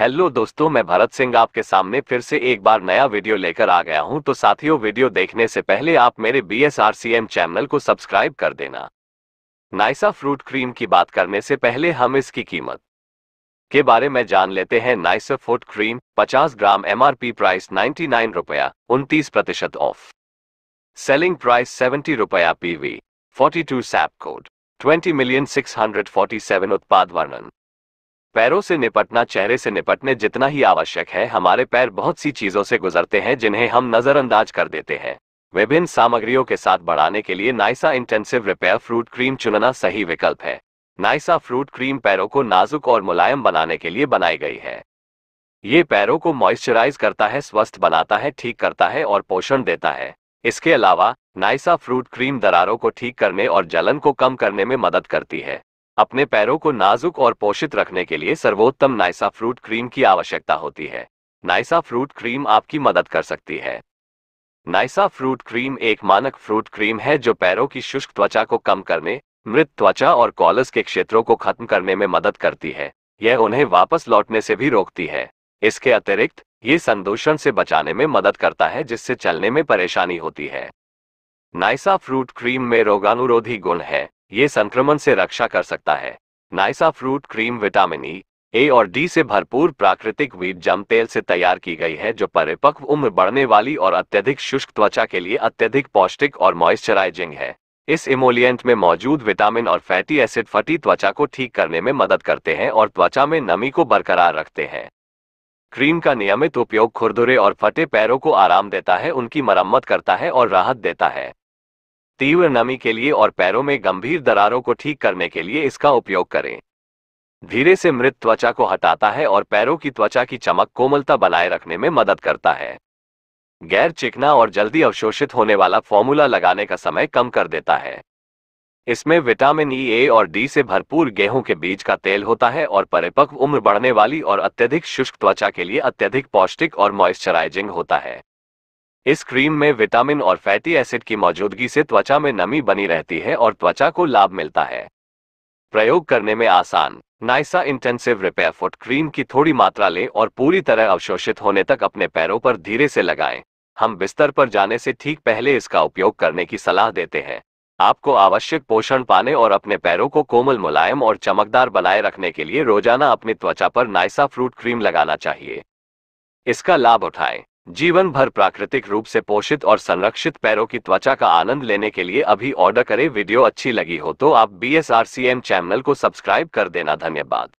Hello दोस्तों मैं भरत सिंह आपके सामने फिर से एक बार नया वीडियो लेकर आ गया हूं तो साथियों वीडियो देखने से पहले आप मेरे बी चैनल को सब्सक्राइब कर देना नाइसा फ्रूट क्रीम की बात करने से पहले हम इसकी कीमत के बारे में जान लेते हैं नाइसा fruit cream 50 gram MRP price ninety nine रुपया उनतीस प्रतिशत ऑफ सेलिंग प्राइस सेवेंटी रुपया PV two SAP code twenty million six उत्पाद वर्णन पैरों से निपटना चेहरे से निपटने जितना ही आवश्यक है हमारे पैर बहुत सी चीजों से गुजरते हैं जिन्हें हम नजरअंदाज कर देते हैं विभिन्न सामग्रियों के साथ बढ़ाने के लिए नाइसा इंटेंसिव रिपेयर फ्रूट क्रीम चुनना सही विकल्प है नाइसा फ्रूट क्रीम पैरों को नाजुक और मुलायम बनाने के लिए बनाई गई है ये पैरों को मॉइस्चराइज करता है स्वस्थ बनाता है ठीक करता है और पोषण देता है इसके अलावा नाइसा फ्रूट क्रीम दरारों को ठीक करने और जलन को कम करने में मदद करती है अपने पैरों को नाजुक और पोषित रखने के लिए सर्वोत्तम नाइसा फ्रूट क्रीम की आवश्यकता होती है नाइसा फ्रूट क्रीम आपकी मदद कर सकती है नाइसा फ्रूट क्रीम एक मानक फ्रूट क्रीम है जो पैरों की शुष्क त्वचा को कम करने मृत त्वचा और कॉलस के क्षेत्रों को खत्म करने में मदद करती है यह उन्हें वापस लौटने से भी रोकती है इसके अतिरिक्त ये संदूषण से बचाने में मदद करता है जिससे चलने में परेशानी होती है नाइसा फ्रूट क्रीम में रोगानुरोधी गुण है ये संक्रमण से रक्षा कर सकता है नाइसा fruit cream vitamin E A और डी से भरपूर प्राकृतिक वीट जम तेल से तैयार की गई है जो परिपक्व उम्र बढ़ने वाली और अत्यधिक शुष्क त्वचा के लिए अत्यधिक पौष्टिक और मॉइस्चराइजिंग है इस इमोलियंट में मौजूद विटामिन और फैटी एसिड फटी त्वचा को ठीक करने में मदद करते हैं और त्वचा में नमी को बरकरार रखते हैं क्रीम का नियमित उपयोग खुरदुरे और फटे पैरों को आराम देता है उनकी मरम्मत करता है और राहत देता है तीव्र नमी के लिए और पैरों में गंभीर दरारों को ठीक करने के लिए इसका उपयोग करें धीरे से मृत त्वचा को हटाता है और पैरों की त्वचा की चमक कोमलता बनाए रखने में मदद करता है गैर चिकना और जल्दी अवशोषित होने वाला फॉर्मूला लगाने का समय कम कर देता है इसमें विटामिन ई e, ए और डी से भरपूर गेहूं के बीज का तेल होता है और परिपक्व उम्र बढ़ने वाली और अत्यधिक शुष्क त्वचा के लिए अत्यधिक पौष्टिक और मॉइस्चराइजिंग होता है इस क्रीम में विटामिन और फैटी एसिड की मौजूदगी से त्वचा में नमी बनी रहती है और त्वचा को लाभ मिलता है प्रयोग करने में आसान नाइसा इंटेंसिव रिपेयर फुट क्रीम की थोड़ी मात्रा लें और पूरी तरह अवशोषित होने तक अपने पैरों पर धीरे से लगाएं। हम बिस्तर पर जाने से ठीक पहले इसका उपयोग करने की सलाह देते हैं आपको आवश्यक पोषण पाने और अपने पैरों को कोमल मुलायम और चमकदार बनाए रखने के लिए रोजाना अपनी त्वचा पर नाइसा फ्रूट क्रीम लगाना चाहिए इसका लाभ उठाएं जीवन भर प्राकृतिक रूप से पोषित और संरक्षित पैरों की त्वचा का आनंद लेने के लिए अभी ऑर्डर करें वीडियो अच्छी लगी हो तो आप B S R C M channel को सब्सक्राइब कर देना धन्यवाद